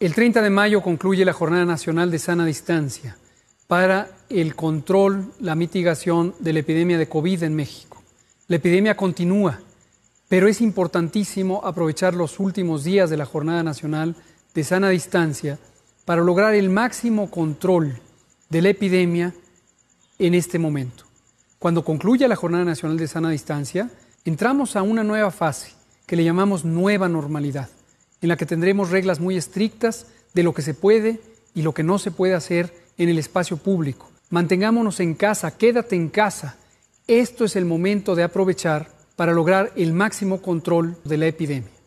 El 30 de mayo concluye la Jornada Nacional de Sana Distancia para el control, la mitigación de la epidemia de COVID en México. La epidemia continúa, pero es importantísimo aprovechar los últimos días de la Jornada Nacional de Sana Distancia para lograr el máximo control de la epidemia en este momento. Cuando concluya la Jornada Nacional de Sana Distancia, entramos a una nueva fase que le llamamos nueva normalidad en la que tendremos reglas muy estrictas de lo que se puede y lo que no se puede hacer en el espacio público. Mantengámonos en casa, quédate en casa. Esto es el momento de aprovechar para lograr el máximo control de la epidemia.